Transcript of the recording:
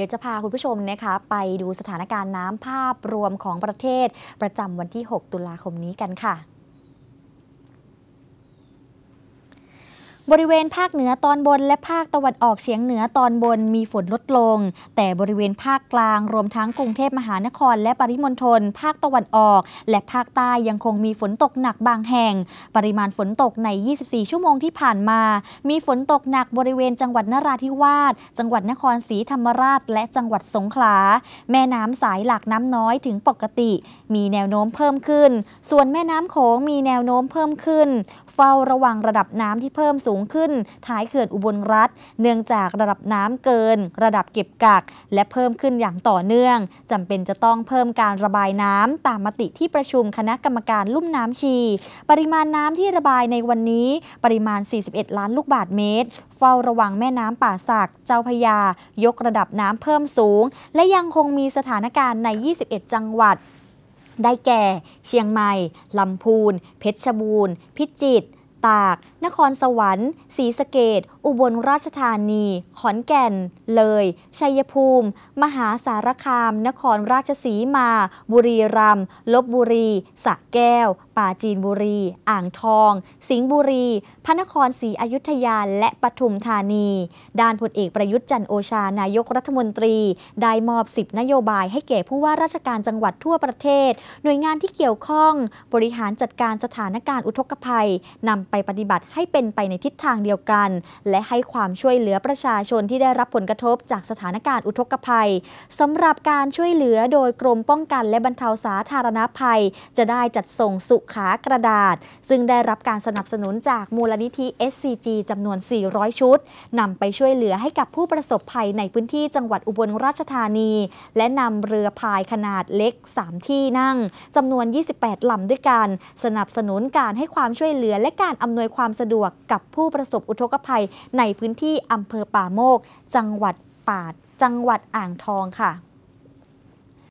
ดี๋ยวจะพาคุณผู้ชมนะคะไปดูสถานการณ์น้ำภาพรวมของประเทศประจำวันที่ 6 ตุลาคมนี้กันค่ะบริเวณภาคเหนือตอนบนและภาคตะวันออกเฉียงเหนือตอนบนมีฝนลดลง แต่บริเวณภาคกลางรวมทั้งกรุงเทพมหานคร และปริมณฑลภาคตะวันออก และภาคใต้ยังคงมีฝนตกหนักบางแห่ง ปริมาณฝนตกใน 24 ชั่วโมงที่ผ่านมา มีฝนตกหนักบริเวณจังหวัดนราธิวาสจังหวัดนครศรีธรรมราช และจังหวัดสงขลาแม่น้ำสายหลักน้ำน้อยถึงปกติ มีแนวโน้มเพิ่มขึ้น ส่วนแม่น้ำโขงมีแนวโน้มเพิ่มขึ้น เฝ้าระวังระดับน้ำที่เพิ่มสูงงขึ้นท้ายเขื่อนอุบลรัฐ เนื่องจากระดับน้ำเกิน ระดับเก็บกัก และเพิ่มขึ้นอย่างต่อเนื่อง จำเป็นจะต้องเพิ่มการระบายน้ำ ตามมติที่ประชุมคณะกรรมการลุ่มน้ำชี ปริมาณน้ำที่ระบายในวันนี้ปริมาณ 41 ล้านลูกบาทเมตร เฝ้าระวังแม่น้ำป่าสัก เจ้าพยายกระดับน้ำเพิ่มสูง และยังคงมีสถานการณ์ใน 21 จังหวัด ได้แก่ เชียงใหม่ลำพูนเพชรบูรณ์พิจิตรตาก นครสวรรค์ศรีสะเกดอุบลราชธานี ขอนแก่น เลย ชัยภูมิ มหาสารคาม นครราชสีมา บุรีรัมย์ลบบุรีสระแก้ว ป่าจีนบุรี อ่างทอง สิงห์บุรี พระนครศรีอยุธยา และปทุมธานี ด้านพลเอกประยุทธ์จันโอชา นายกรัฐมนตรี ได้มอบสิบนโยบายให้แก่ผู้ว่าราชการจังหวัดทั่วประเทศ หน่วยงานที่เกี่ยวข้อง บริหารจัดการสถานการณ์อุทกภัยนำำไปปฏิบัติให้เป็นไปในทิศทางเดียวกัน และให้ความช่วยเหลือประชาชนที่ได้รับผลกระทบจากสถานการณ์อุทกภัยสำหรับการช่วยเหลือโดยกรมป้องกันและบรรเทาสาธารณภัย จะได้จัดส่งสุขากระดาษ ซึ่งได้รับการสนับสนุนจากมูลนิธิ SCG จำนวน 400 ชุดนำไปช่วยเหลือให้กับผู้ประสบภัยในพื้นที่จังหวัดอุบลราชธานี และนำเรือพายขนาดเล็ก 3 ที่นั่งจำนวน 28ลำด้วยกันสนับสนุนการให้ความช่วยเหลือและการอำนวยความสะดวกกับผู้ประสบอุทกภัยในพื้นที่อำเภอป่าโมก จังหวัดป่าจังหวัดอ่างทองค่ะ